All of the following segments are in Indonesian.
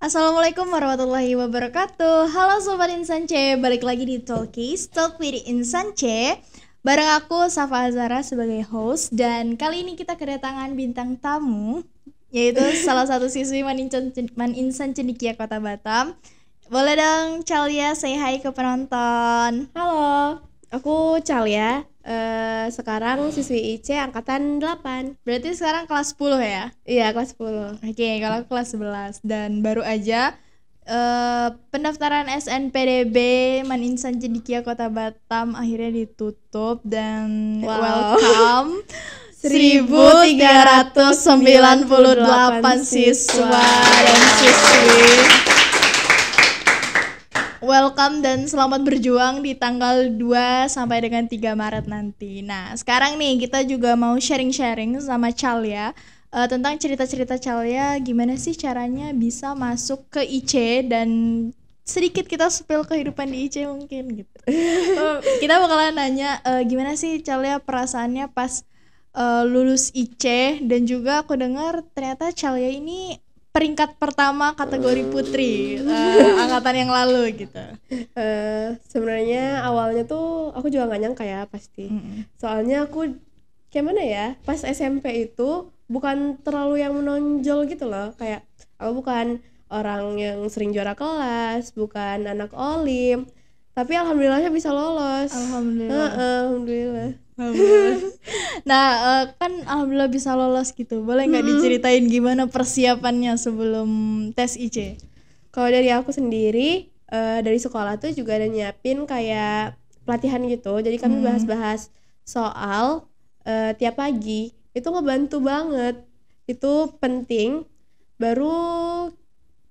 Assalamualaikum warahmatullahi wabarakatuh Halo Sobat Insan C, balik lagi di Talkies Talk with Insan C Bareng aku Safa Azara sebagai host Dan kali ini kita kedatangan bintang tamu Yaitu salah satu siswi man insan Cendikia Kota Batam Boleh dong Chalia, say hi ke penonton Halo Aku Cal ya. Uh, sekarang siswi IC angkatan 8. Berarti sekarang kelas 10 ya? Iya, kelas 10. Oke, okay, kalau kelas 11 dan baru aja Uh, pendaftaran SNPDB Insan Cedikia Kota Batam akhirnya ditutup dan wow. welcome 1398 siswa dan siswi welcome dan selamat berjuang di tanggal 2 sampai dengan 3 Maret nanti. Nah, sekarang nih kita juga mau sharing-sharing sama Chal ya. Uh, eh, tentang cerita-cerita Calya, gimana sih caranya bisa masuk ke IC dan sedikit kita spill kehidupan di IC mungkin gitu. uh, kita bakalan nanya uh, gimana sih Calya perasaannya pas uh, lulus IC dan juga aku dengar ternyata Calya ini peringkat pertama kategori hmm. putri uh, angkatan yang lalu gitu. Uh, Sebenarnya awalnya tuh aku juga nggak nyangka ya pasti. Mm-hmm. Soalnya aku kayak mana ya pas SMP itu bukan terlalu yang menonjol gitu loh kayak aku bukan orang yang sering juara kelas, bukan anak olim, tapi alhamdulillahnya bisa lolos. Alhamdulillah. Uh, uh, alhamdulillah nah eh, kan alhamdulillah bisa lolos gitu boleh nggak diceritain gimana persiapannya sebelum tes IC kalau dari aku sendiri eh, dari sekolah tuh juga ada nyiapin kayak pelatihan gitu jadi kami bahas-bahas soal eh, tiap pagi itu ngebantu banget itu penting baru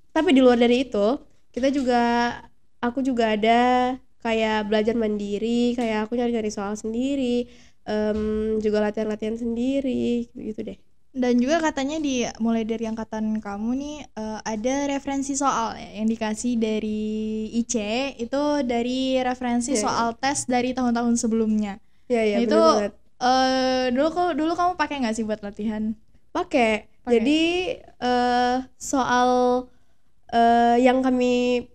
tapi di luar dari itu kita juga aku juga ada kayak belajar mandiri kayak aku nyari-nyari soal sendiri um, juga latihan-latihan sendiri gitu deh dan juga katanya di mulai dari angkatan kamu nih uh, ada referensi soal ya yang dikasih dari IC itu dari referensi yeah. Iya. soal tes dari tahun-tahun sebelumnya. Iya yeah, iya. Yeah, itu uh, dulu dulu kamu pakai nggak sih buat latihan? Pakai. Jadi uh, soal uh, yang kami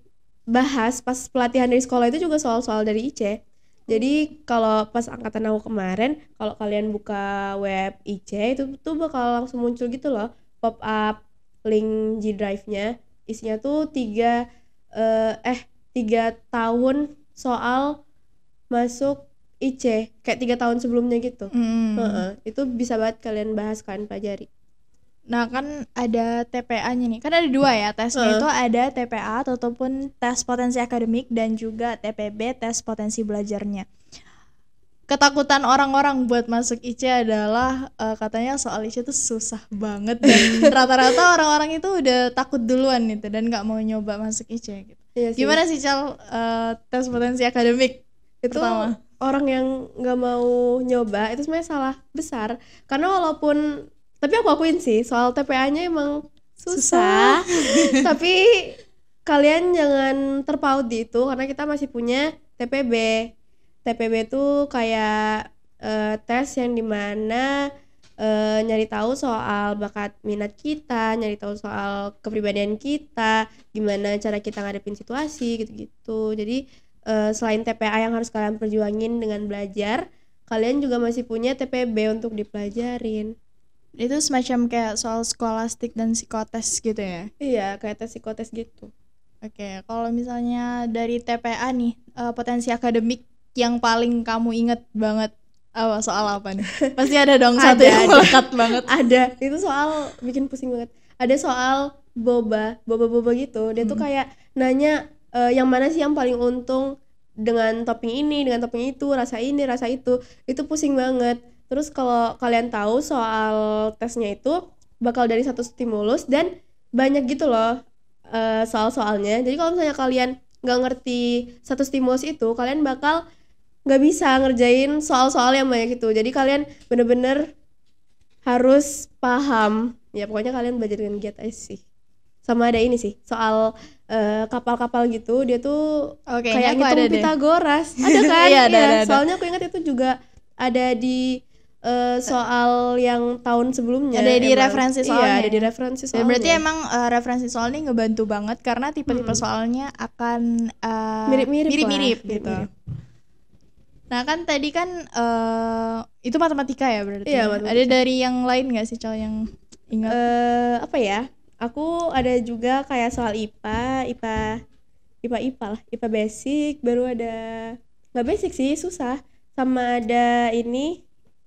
bahas pas pelatihan dari sekolah itu juga soal-soal dari IC. Jadi kalau pas angkatan aku kemarin, kalau kalian buka web IC itu tuh bakal langsung muncul gitu loh, pop up link G Drive-nya. Isinya tuh tiga uh, eh tiga tahun soal masuk IC kayak tiga tahun sebelumnya gitu. Mm. Uh -uh. Itu bisa banget kalian bahas kalian pelajari. Nah kan ada TPA-nya nih, kan ada dua ya tesnya uh. itu ada TPA ataupun tes potensi akademik dan juga TPB tes potensi belajarnya. Ketakutan orang-orang buat masuk IC adalah uh, katanya soal IC itu susah banget dan rata-rata orang-orang itu udah takut duluan gitu dan nggak mau nyoba masuk IC gitu. Iya sih. Gimana sih Cal uh, tes potensi akademik itu pertama? orang yang nggak mau nyoba itu sebenarnya salah besar karena walaupun tapi aku akuin sih soal TPA-nya emang susah, susah. tapi kalian jangan terpaut di itu karena kita masih punya TPB TPB tuh kayak uh, tes yang dimana uh, nyari tahu soal bakat minat kita nyari tahu soal kepribadian kita gimana cara kita ngadepin situasi gitu-gitu jadi uh, selain TPA yang harus kalian perjuangin dengan belajar kalian juga masih punya TPB untuk dipelajarin itu semacam kayak soal skolastik dan psikotes gitu ya? Iya, kayak tes psikotes gitu. Oke, kalau misalnya dari TPA nih, uh, potensi akademik yang paling kamu inget banget apa eh, soal apa nih? Pasti ada dong satu ada, yang melekat banget. Ada. Itu soal bikin pusing banget. Ada soal boba, boba-boba gitu. Dia hmm. tuh kayak nanya uh, yang mana sih yang paling untung dengan topping ini, dengan topping itu, rasa ini, rasa itu. Itu pusing banget Terus kalau kalian tahu soal tesnya itu bakal dari satu stimulus dan banyak gitu loh uh, soal-soalnya. Jadi kalau misalnya kalian nggak ngerti satu stimulus itu, kalian bakal nggak bisa ngerjain soal-soal yang banyak itu. Jadi kalian bener-bener harus paham. Ya pokoknya kalian belajar dengan giat aja sih. Sama ada ini sih soal eh, kapal-kapal gitu dia tuh okay, kayak ngitung ada Pitagoras. Ada kan? iya, ada, ya, ada, ada, soalnya aku ingat itu juga ada di uh, soal yang tahun sebelumnya ada di referensi iya, soalnya iya, ada di ya? referensi soalnya berarti emang uh, referensi soal ini ngebantu banget karena tipe-tipe hmm. soalnya akan eh, mirip-mirip mirip-mirip gitu. gitu Nah kan tadi kan uh, itu matematika ya berarti. Iya, ya? matematika. Ada dari yang lain nggak sih Cal yang ingat? Uh, apa ya? Aku ada juga kayak soal IPA, IPA, IPA IPA lah, IPA basic. Baru ada nggak basic sih susah. Sama ada ini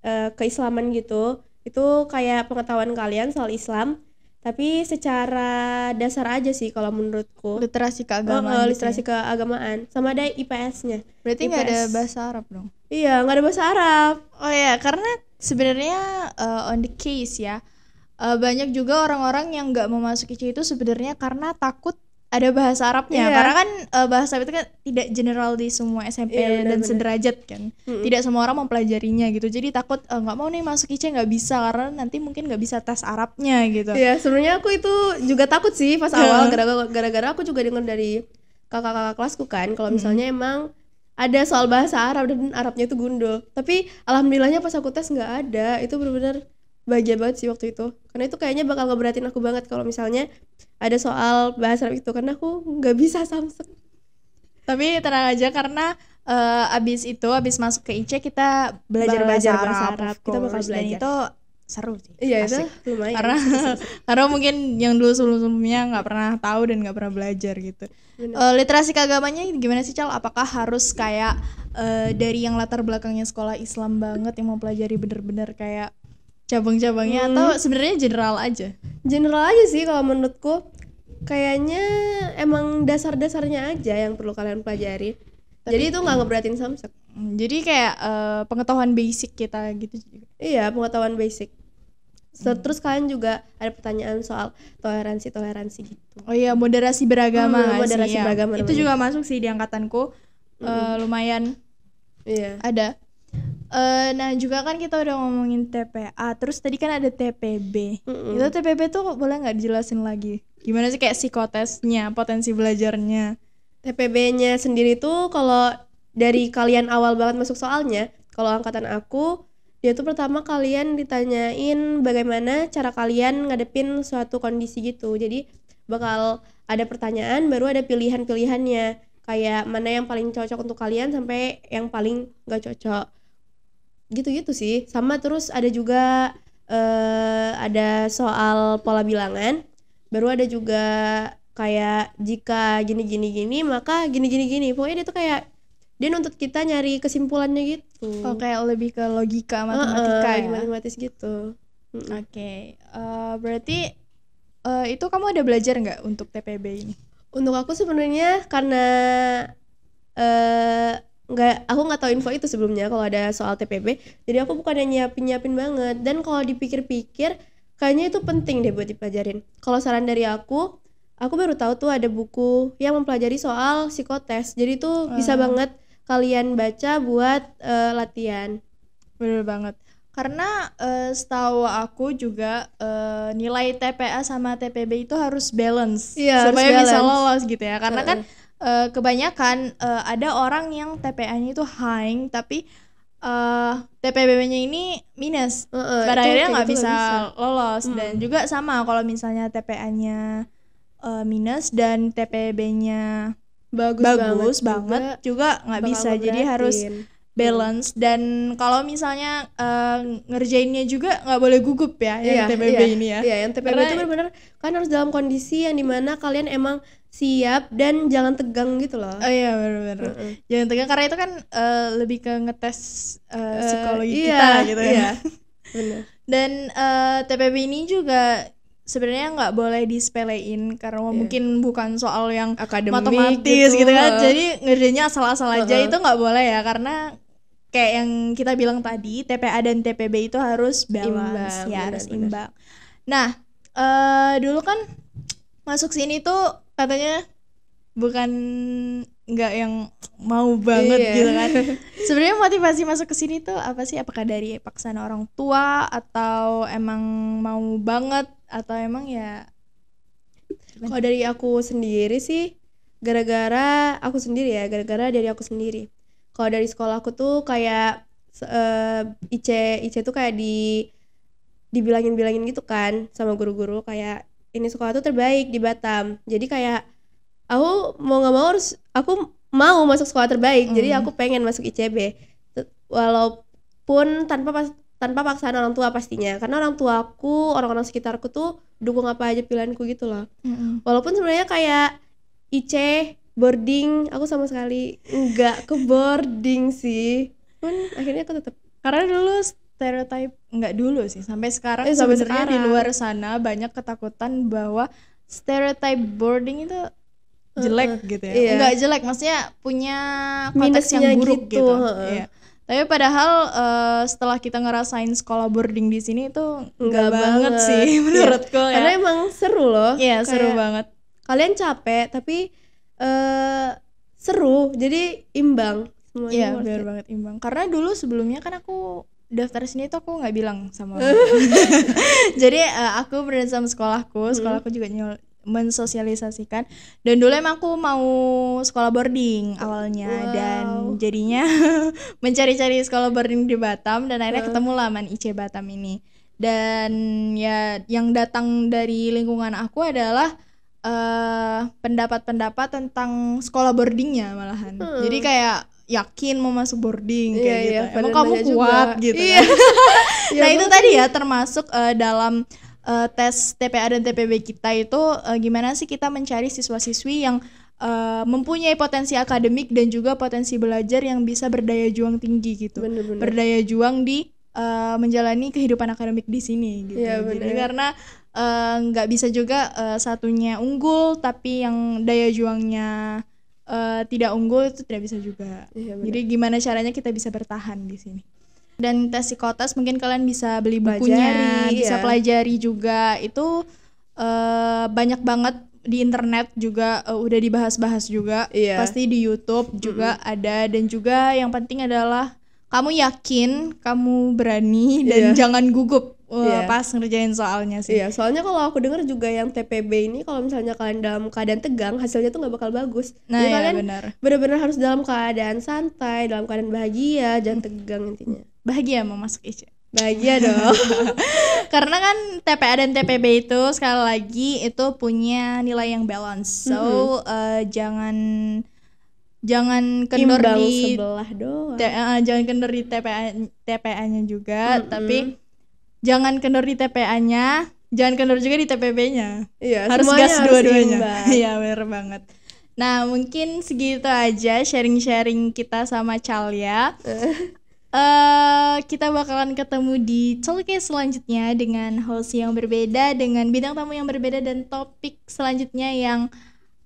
Eh, keislaman gitu itu kayak pengetahuan kalian soal Islam tapi secara dasar aja sih kalau menurutku literasi keagamaan oh, literasi ya? keagamaan sama ada IPS-nya berarti nggak IPS. ada bahasa Arab dong iya nggak ada bahasa Arab oh ya karena sebenarnya uh, on the case ya uh, banyak juga orang-orang yang nggak mau masuk itu sebenarnya karena takut ada bahasa Arabnya yeah. karena kan uh, bahasa Arab itu kan tidak general di semua SMP yeah, dan sederajat kan mm-hmm. tidak semua orang mempelajarinya gitu jadi takut eh, nggak uh, mau nih masuk IC nggak bisa karena nanti mungkin nggak bisa tes Arabnya gitu ya yeah, sebenarnya aku itu juga takut sih pas yeah. awal gara-gara aku juga dengar dari kakak-kakak kelasku kan kalau misalnya mm. emang ada soal bahasa Arab dan Arabnya itu gundul tapi alhamdulillahnya pas aku tes nggak ada itu benar-benar bahagia banget sih waktu itu karena itu kayaknya bakal ngeberatin aku banget kalau misalnya ada soal bahasa Arab itu karena aku nggak bisa samsek tapi tenang aja karena uh, abis itu abis masuk ke IC kita belajar bahasa, Arab, bahasa Arab, Arab kita bakal belajar dan itu seru sih iya itu lumayan karena karena mungkin yang dulu sebelum sebelumnya nggak pernah tahu dan nggak pernah belajar gitu uh, literasi keagamanya gimana sih cal apakah harus kayak uh, dari yang latar belakangnya sekolah Islam banget yang mau pelajari bener-bener kayak cabang-cabangnya hmm. atau sebenarnya general aja general aja sih kalau menurutku kayaknya emang dasar-dasarnya aja yang perlu kalian pelajari Tapi, jadi itu nggak hmm. ngeberatin samsak jadi kayak uh, pengetahuan basic kita gitu iya pengetahuan basic hmm. terus kalian juga ada pertanyaan soal toleransi toleransi gitu oh iya moderasi beragama hmm, moderasi sih, iya. beragama ya. itu juga masuk sih di angkatanku eh, hmm. uh, lumayan iya ada Uh, nah juga kan kita udah ngomongin TPA, terus tadi kan ada TPB. Mm-mm. Itu TPB tuh boleh nggak dijelasin lagi? Gimana sih kayak psikotesnya, potensi belajarnya? TPB-nya sendiri tuh kalau dari kalian awal banget masuk soalnya, kalau angkatan aku dia tuh pertama kalian ditanyain bagaimana cara kalian ngadepin suatu kondisi gitu. Jadi bakal ada pertanyaan, baru ada pilihan-pilihannya kayak mana yang paling cocok untuk kalian sampai yang paling nggak cocok gitu-gitu sih sama terus ada juga uh, ada soal pola bilangan baru ada juga kayak jika gini gini gini maka gini gini gini pokoknya dia tuh kayak dia nuntut kita nyari kesimpulannya gitu oh kayak lebih ke logika matematika uh, uh, ya matematis gitu oke okay. uh, eh, berarti uh, itu kamu ada belajar nggak untuk TPB ini untuk aku sebenarnya karena uh, nggak aku nggak tahu info itu sebelumnya kalau ada soal TPB jadi aku bukannya nyiapin nyiapin banget dan kalau dipikir-pikir kayaknya itu penting deh buat dipelajarin kalau saran dari aku aku baru tahu tuh ada buku yang mempelajari soal psikotes jadi tuh hmm. bisa ah. banget kalian baca buat uh, latihan bener banget karena uh, setahu aku juga uh, nilai TPA sama TPB itu harus balance yeah, supaya harus balance. bisa lolos gitu ya karena uh -uh. kan uh, kebanyakan uh, ada orang yang TPA-nya itu high tapi uh, eh, TPBB-nya ini minus. Uh, uh, akhirnya gitu nggak bisa, bisa lolos hmm. dan juga sama kalau misalnya TPA-nya uh, minus dan TPB-nya bagus, bagus banget, banget juga nggak bisa. Jadi harus balance dan kalau misalnya uh, ngerjainnya juga nggak boleh gugup ya iya, yang TPB iya, ini ya iya yang TPB itu benar-benar kan harus dalam kondisi yang dimana kalian emang siap dan jangan tegang gitu loh. Oh iya benar-benar. Mm -hmm. Jangan tegang karena itu kan uh, lebih ke ngetes uh, psikologi uh, iya, kita gitu ya. iya. Benar. Dan uh, TPB ini juga sebenarnya nggak boleh disepelein karena yeah. mungkin bukan soal yang Akademik matematis gitu, gitu kan. Jadi ngerjainnya asal-asal aja uh -huh. itu nggak boleh ya karena kayak yang kita bilang tadi TPA dan TPB itu harus balance imbang, ya bener, harus imbang. Nah uh, dulu kan masuk sini tuh katanya bukan nggak yang mau banget iya. gitu kan. Sebenarnya motivasi masuk ke sini tuh apa sih? Apakah dari paksaan orang tua atau emang mau banget atau emang ya Kalau dari aku sendiri sih gara-gara aku sendiri ya, gara-gara dari aku sendiri kalau dari sekolahku tuh kayak uh, eh, IC IC tuh kayak di dibilangin-bilangin gitu kan sama guru-guru kayak ini sekolah tuh terbaik di Batam jadi kayak aku mau nggak mau harus aku mau masuk sekolah terbaik mm. jadi hmm. aku pengen masuk ICB walaupun tanpa pas, tanpa paksaan orang tua pastinya karena orang tua aku orang-orang sekitarku tuh dukung apa aja pilihanku gitu loh mm. walaupun sebenarnya kayak IC boarding aku sama sekali nggak ke boarding sih pun akhirnya aku tetap karena dulu stereotype nggak dulu sih sampai sekarang eh, sebenarnya di luar sana banyak ketakutan bahwa stereotype boarding itu jelek uh, gitu ya iya. nggak jelek maksudnya punya konteks Minusnya yang buruk gitu, gitu. Uh, iya. tapi padahal uh, setelah kita ngerasain sekolah boarding di sini itu nggak banget, sih iya. menurutku ya. karena emang seru loh iya Kayak seru banget kalian capek tapi uh, seru jadi imbang semuanya iya benar banget imbang karena dulu sebelumnya kan aku daftar sini itu aku nggak bilang sama jadi uh, aku berada sama sekolahku hmm. sekolahku juga nyol mensosialisasikan dan dulu emang aku mau sekolah boarding awalnya wow. dan jadinya mencari-cari sekolah boarding di Batam dan akhirnya ketemu laman IC Batam ini dan ya yang datang dari lingkungan aku adalah Eh, pendapat-pendapat uh, tentang sekolah boardingnya malahan. Hmm. Jadi kayak yakin mau masuk boarding kayak yeah, iya, gitu. Emang kamu kuat gitu. Yeah. Kan? nah, iya, itu tadi ya termasuk uh, dalam uh, tes TPA dan TPB kita itu uh, gimana sih kita mencari siswa-siswi yang uh, mempunyai potensi akademik dan juga potensi belajar yang bisa berdaya juang tinggi gitu. Bener, bener. Berdaya juang di uh, menjalani kehidupan akademik di sini gitu. Ya, bener. Jadi karena Eh, nggak uh, bisa juga uh, satunya unggul tapi yang daya juangnya uh, tidak unggul itu tidak bisa juga. Iya, Jadi gimana caranya kita bisa bertahan di sini? Dan tes psikotes mungkin kalian bisa beli bukunya, pelajari, bisa ya. pelajari juga. Itu uh, banyak banget di internet juga uh, udah dibahas-bahas juga. Iya. Pasti di YouTube juga mm -hmm. ada dan juga yang penting adalah kamu yakin, kamu berani dan iya. jangan gugup yeah. Iya. pas ngerjain soalnya sih. Iya, yeah, soalnya kalau aku dengar juga yang TPB ini kalau misalnya kalian dalam keadaan tegang hasilnya tuh nggak bakal bagus. Nah, Jadi ya, kalian benar-benar harus dalam keadaan santai, dalam keadaan bahagia, jangan tegang intinya. Bahagia mau masuk IC. Bahagia dong. Karena kan TPA dan TPB itu sekali lagi itu punya nilai yang balance. So, mm -hmm. uh, jangan jangan kendor Imbang di sebelah doang. T, uh, jangan kendor di TPA TPA-nya juga, mm -hmm. tapi jangan kendor di TPA-nya jangan kendor juga di TPB-nya iya, harus gas dua-duanya iya benar banget nah mungkin segitu aja sharing-sharing kita sama Calya Uh, kita bakalan ketemu di showcase selanjutnya dengan host yang berbeda, dengan bidang tamu yang berbeda dan topik selanjutnya yang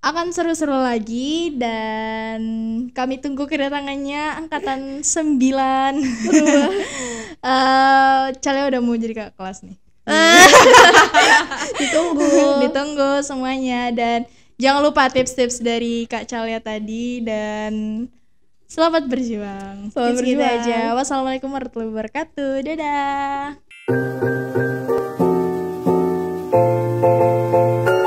akan seru-seru lagi dan kami tunggu kedatangannya angkatan 9 uh, eh, Cale udah mau jadi kakak kelas nih ditunggu ditunggu semuanya dan jangan lupa tips-tips dari Kak Cale tadi dan selamat berjuang selamat gitu berjuang gitu aja wassalamualaikum warahmatullahi wabarakatuh dadah